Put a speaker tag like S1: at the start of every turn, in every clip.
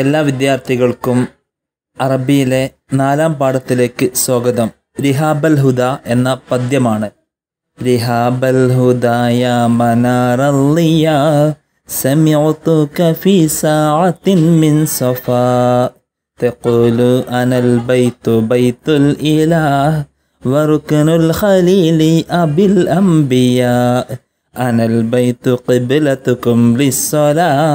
S1: എല്ലാ വിദ്യാർത്ഥികൾക്കും അറബിയിലെ നാലാം പാഠത്തിലേക്ക് സ്വാഗതം റിഹാബൽ ഹുദ എന്ന പദ്യമാണ് റിഹാബൽ منار മനാറിയ سمعتك في ساعة من صفاء تقول أنا البيت بيت الإله وركن الخليل أبي الأنبياء أنا البيت قبلتكم للصلاة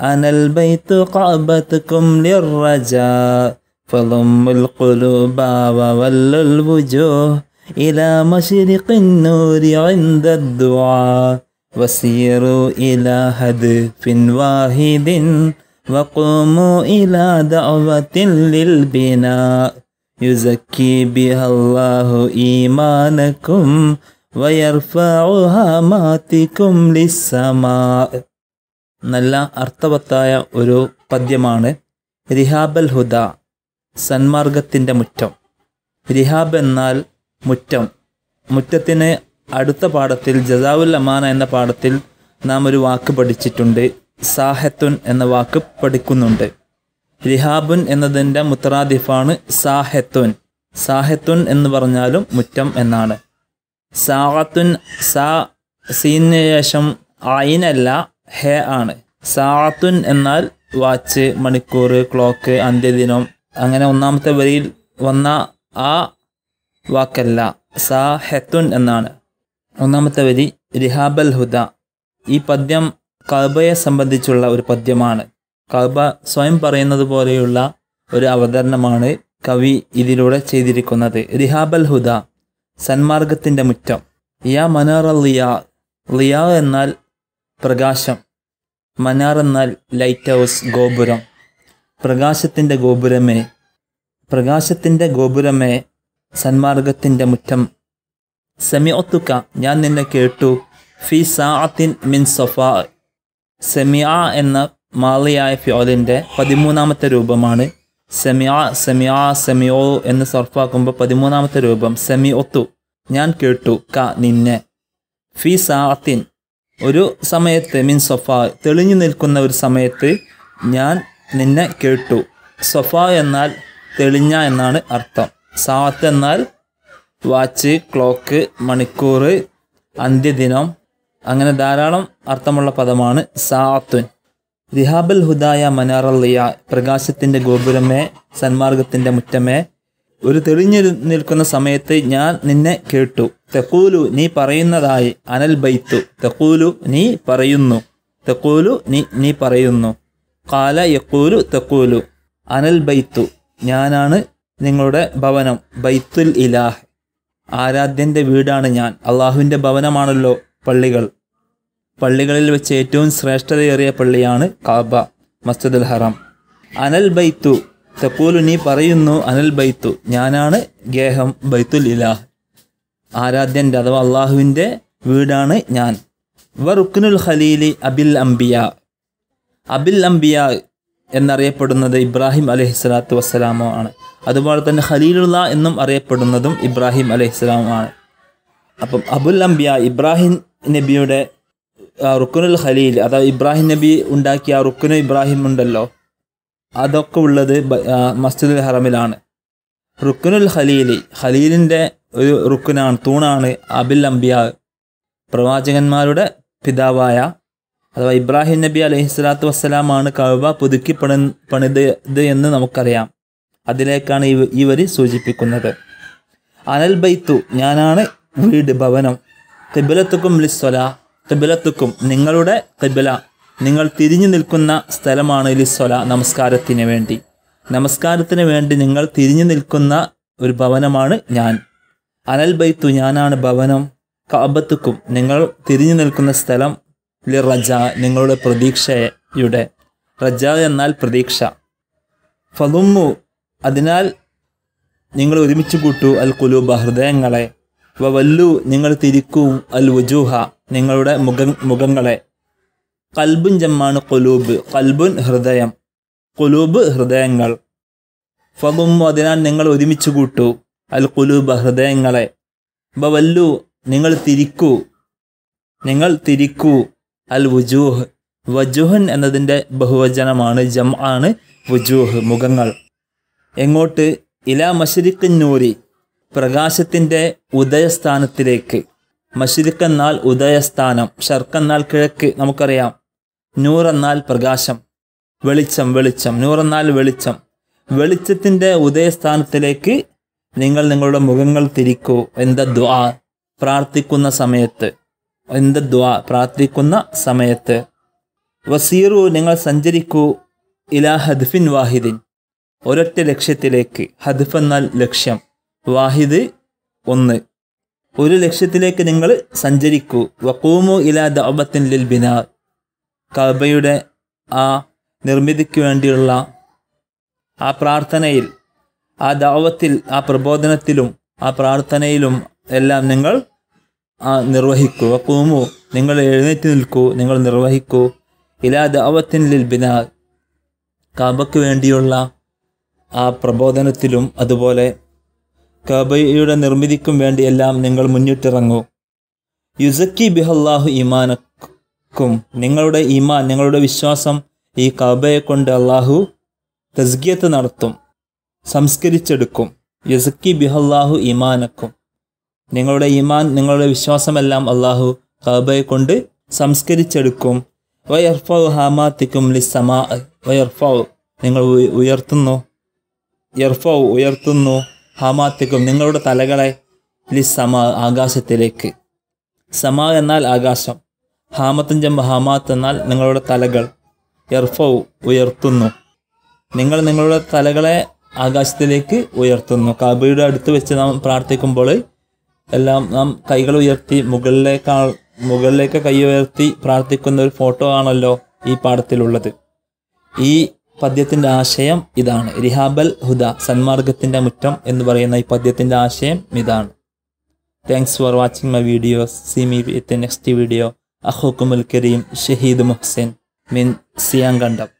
S1: أنا البيت قعبتكم للرجاء فضموا القلوب وولوا الوجوه إلى مشرق النور عند الدعاء وسيروا إلى هدف واحد وقوموا إلى دعوة للبناء يزكي بها الله إيمانكم ويرفع هاماتكم للسماء നല്ല അർത്ഥവത്തായ ഒരു പദ്യമാണ് റിഹാബൽ ഹുദ സന്മാർഗത്തിൻ്റെ മുറ്റം റിഹാബ് എന്നാൽ മുറ്റം മുറ്റത്തിന് അടുത്ത പാഠത്തിൽ ജസാവുൽ അമാന എന്ന പാഠത്തിൽ നാം ഒരു വാക്ക് പഠിച്ചിട്ടുണ്ട് സാഹത്തുൻ എന്ന വാക്ക് പഠിക്കുന്നുണ്ട് റിഹാബുൻ എന്നതിൻ്റെ മുത്രാദിഫാണ് സാഹത്തുൻ സാഹത്തുൻ എന്ന് പറഞ്ഞാലും മുറ്റം എന്നാണ് സാഹത്തുൻ സാ സീനു ശേഷം ആയിനല്ല ഹേ ആണ് സാത്തുൻ എന്നാൽ വാച്ച് മണിക്കൂർ ക്ലോക്ക് അന്ത്യദിനം അങ്ങനെ ഒന്നാമത്തെ വരിയിൽ വന്ന ആ വാക്കല്ല സാ ഹെത്തുൻ എന്നാണ് ഒന്നാമത്തെ വരി റിഹാബൽ ഹുദ ഈ പദ്യം കബയെ സംബന്ധിച്ചുള്ള ഒരു പദ്യമാണ് കബ സ്വയം പറയുന്നത് പോലെയുള്ള ഒരു അവതരണമാണ് കവി ഇതിലൂടെ ചെയ്തിരിക്കുന്നത് റിഹാബൽ ഹുദ സന്മാർഗത്തിൻ്റെ മുറ്റം യാ മനോറ ലിയ ലിയ എന്നാൽ പ്രകാശം മനാർ എന്നാൽ ലൈറ്റ് ഹൗസ് ഗോപുരം പ്രകാശത്തിൻ്റെ ഗോപുരമേ പ്രകാശത്തിൻ്റെ ഗോപുരമേ സന്മാർഗത്തിൻ്റെ മുറ്റം സെമിഒത്തുക്ക ഞാൻ നിന്നെ കേട്ടു ഫി സാഅത്തിൻ മിൻ സൊഫാ സെമിയ എന്ന മാളിയായ ഫ്യോലിൻ്റെ പതിമൂന്നാമത്തെ രൂപമാണ് സെമിയ സെമിയ സെമിയോ എന്ന് സർഫാക്കുമ്പോൾ പതിമൂന്നാമത്തെ രൂപം സെമി ഒത്തു ഞാൻ കേട്ടു ക നിന്നെ ഫി സാഅത്തിൻ ഒരു സമയത്ത് മീൻ സൊഫ തെളിഞ്ഞു നിൽക്കുന്ന ഒരു സമയത്ത് ഞാൻ നിന്നെ കേട്ടു സൊഫ എന്നാൽ തെളിഞ്ഞ എന്നാണ് അർത്ഥം സാത്ത് എന്നാൽ വാച്ച് ക്ലോക്ക് മണിക്കൂർ അന്ത്യദിനം അങ്ങനെ ധാരാളം അർത്ഥമുള്ള പദമാണ് സാത്തുൻ റിഹാബൽ ഹുദായ മനാറല്ലിയ പ്രകാശത്തിൻ്റെ ഗോപുരമേ സന്മാർഗത്തിൻ്റെ മുറ്റമേ ഒരു തെളിഞ്ഞു നിൽക്കുന്ന സമയത്ത് ഞാൻ നിന്നെ കേട്ടു തെക്കൂലു നീ പറയുന്നതായി അനൽ ബൈത്തു തെക്കൂലു നീ പറയുന്നു തെക്കൂലു നീ നീ പറയുന്നു കാല യക്കൂലു തെക്കൂലു അനൽ ബൈത്തു ഞാനാണ് നിങ്ങളുടെ ഭവനം ബൈത്തുൽ ഇലാഹ് ആരാധ്യൻ്റെ വീടാണ് ഞാൻ അള്ളാഹുവിൻ്റെ ഭവനമാണല്ലോ പള്ളികൾ പള്ളികളിൽ വെച്ച് ഏറ്റവും ശ്രേഷ്ഠതയേറിയ പള്ളിയാണ് കാബ മസ്ജിദുൽ ഹറാം അനൽ ബൈത്തു തക്കൂലു നീ പറയുന്നു അനൽ ബൈത്തു ഞാനാണ് ഗേഹം ബൈത്തുൽ ഇലാഹ് ആരാധ്യൻ്റെ അഥവാ അള്ളാഹുവിൻ്റെ വീടാണ് ഞാൻ വർ റുക്കുനുൽ ഖലീലി അബിൽ അംബിയ അബിൽ അംബിയ എന്നറിയപ്പെടുന്നത് ഇബ്രാഹിം അലഹി സ്വലാത്തു വസ്സലാമോ ആണ് അതുപോലെ തന്നെ ഖലീലുള്ള എന്നും അറിയപ്പെടുന്നതും ഇബ്രാഹിം അലഹി സ്വലാമോ ആണ് അപ്പം അബുൽ അംബിയ ഇബ്രാഹിം നബിയുടെ റുക്കുനുൽ ഖലീൽ അതായത് ഇബ്രാഹിം നബി ഉണ്ടാക്കിയ റുക്കുനു ഇബ്രാഹിം ഉണ്ടല്ലോ അതൊക്കെ ഉള്ളത് മസ്ജിദുൽ ഹറമിലാണ് റുക്കുനുൽ ഖലീലി ഖലീലിൻ്റെ ഒരു റുക്കുനാണ് തൂണാണ് അബിൽ അംബിയ പ്രവാചകന്മാരുടെ പിതാവായ അഥവാ ഇബ്രാഹിം നബി അലൈഹി സ്വലാത്തു വസ്സലാമാണ് കഅബ പുതുക്കി പണി പണിത് എന്ന് നമുക്കറിയാം അതിലേക്കാണ് ഈ ഇവർ സൂചിപ്പിക്കുന്നത് അനൽ ബൈത്തു ഞാനാണ് വീട് ഭവനം തിബിലത്തുക്കും ലിസ്വല തിബിലത്തുക്കും നിങ്ങളുടെ തിബില നിങ്ങൾ തിരിഞ്ഞു നിൽക്കുന്ന സ്ഥലമാണ് ലിസ്വല നമസ്കാരത്തിന് വേണ്ടി നമസ്കാരത്തിന് വേണ്ടി നിങ്ങൾ തിരിഞ്ഞു നിൽക്കുന്ന ഒരു ഭവനമാണ് ഞാൻ അനൽ ബൈത്തു ഞാനാണ് ഭവനം കാബത്തുക്കും നിങ്ങൾ തിരിഞ്ഞു നിൽക്കുന്ന സ്ഥലം ലി റജ നിങ്ങളുടെ പ്രതീക്ഷയുടെ റജ എന്നാൽ പ്രതീക്ഷ ഫതുമു അതിനാൽ നിങ്ങൾ ഒരുമിച്ച് കൂട്ടു അൽ കുലു ഹൃദയങ്ങളെ വല്ലു നിങ്ങൾ തിരിക്കൂ അൽ വുജൂഹ നിങ്ങളുടെ മുഖ മുഖങ്ങളെ കൽബുൻ ജമ്മാണ് കൊലൂബ് കൽബുൻ ഹൃദയം കുലൂബ് ഹൃദയങ്ങൾ ഫകുമ്മു അതിനാൽ നിങ്ങൾ ഒരുമിച്ച് കൂട്ടു അൽ കുലൂബ് ഹൃദയങ്ങളെ ബവല്ലു നിങ്ങൾ തിരിക്കൂ നിങ്ങൾ തിരിക്കൂ അൽ വുജൂഹ് വജുഹൻ എന്നതിൻ്റെ ബഹുവചനമാണ് ജം ആണ് വുജൂഹ് മുഖങ്ങൾ എങ്ങോട്ട് ഇലാ മഷരിക്കൻ നൂരി പ്രകാശത്തിൻ്റെ ഉദയസ്ഥാനത്തിലേക്ക് മഷരിക്കെന്നാൽ ഉദയസ്ഥാനം ഷർക്കെന്നാൽ കിഴക്ക് നമുക്കറിയാം നൂറെന്നാൽ പ്രകാശം വെളിച്ചം വെളിച്ചം നൂറെന്നാൽ വെളിച്ചം വെളിച്ചത്തിൻ്റെ ഉദയസ്ഥാനത്തിലേക്ക് നിങ്ങൾ നിങ്ങളുടെ മുഖങ്ങൾ തിരിക്കൂ എന്ത ദ്വാ പ്രാർത്ഥിക്കുന്ന സമയത്ത് എന്ത ദ്വാ പ്രാർത്ഥിക്കുന്ന സമയത്ത് വസീറു നിങ്ങൾ സഞ്ചരിക്കൂ ഇലാ ഹദ്ഫിൻ വാഹിദിൻ ഒരൊറ്റ ലക്ഷ്യത്തിലേക്ക് ഹദ്ഫ് എന്നാൽ ലക്ഷ്യം വാഹിദ് ഒന്ന് ഒരു ലക്ഷ്യത്തിലേക്ക് നിങ്ങൾ സഞ്ചരിക്കൂ വക്കൂമു ഇലാ ദഅബത്തിൻ ലിൽ ബിനാർ കബയുടെ ആ നിർമ്മിതിക്ക് വേണ്ടിയുള്ള ആ പ്രാർത്ഥനയിൽ ആ ദാവത്തിൽ ആ പ്രബോധനത്തിലും ആ പ്രാർത്ഥനയിലും എല്ലാം നിങ്ങൾ നിർവഹിക്കൂ അപ്പൂമു നിങ്ങൾ എഴുന്നേറ്റ് നിൽക്കൂ നിങ്ങൾ നിർവഹിക്കൂ ഇലാ ദാവത്തിൻ ലിൽ ബിനാ വേണ്ടിയുള്ള ആ പ്രബോധനത്തിലും അതുപോലെ കബയുടെ നിർമ്മിതിക്കും വേണ്ടിയെല്ലാം നിങ്ങൾ മുന്നിട്ടിറങ്ങൂ യുസക്കി ബിഹല്ലാഹു ഇമാനക്കും ക്കും നിങ്ങളുടെ ഈമാൻ നിങ്ങളുടെ വിശ്വാസം ഈ കബയെ കൊണ്ട് അള്ളാഹു തസ്കിയത്ത് നടത്തും സംസ്കരിച്ചെടുക്കും യസക്കി ബിഹല്ലാഹു ഇമാനക്കും നിങ്ങളുടെ ഈമാൻ നിങ്ങളുടെ വിശ്വാസമെല്ലാം അള്ളാഹു കബയെ കൊണ്ട് സംസ്കരിച്ചെടുക്കും വയർഫാവ് ഹാമാത്തിക്കും ലിസമാ വയർഫാവ് നിങ്ങൾ ഉയർത്തുന്നു യർഫാവ് ഉയർത്തുന്നു ഹാമാത്തിക്കും നിങ്ങളുടെ തലകളെ ലിസമാ ആകാശത്തിലേക്ക് സമാ എന്നാൽ ആകാശം ഹാമത്തുഞ്ച ഹമാത്ത് എന്നാൽ നിങ്ങളുടെ തലകൾ എർഫവ് ഉയർത്തുന്നു നിങ്ങൾ നിങ്ങളുടെ തലകളെ ആകാശത്തിലേക്ക് ഉയർത്തുന്നു കബയുടെ അടുത്ത് വെച്ച് നാം പ്രാർത്ഥിക്കുമ്പോൾ എല്ലാം നാം കൈകൾ ഉയർത്തി മുകളിലേക്കാൾ മുകളിലേക്ക് കൈ ഉയർത്തി പ്രാർത്ഥിക്കുന്ന ഒരു ഫോട്ടോ ആണല്ലോ ഈ പാഠത്തിലുള്ളത് ഈ പദ്യത്തിൻ്റെ ആശയം ഇതാണ് റിഹാബൽ ഹുദ സന്മാർഗത്തിൻ്റെ മുറ്റം എന്ന് പറയുന്ന ഈ പദ്യത്തിൻ്റെ ആശയം ഇതാണ് thanks for watching my videos see me with next video أخوكم الكريم شهيد محسن من سيانغاندب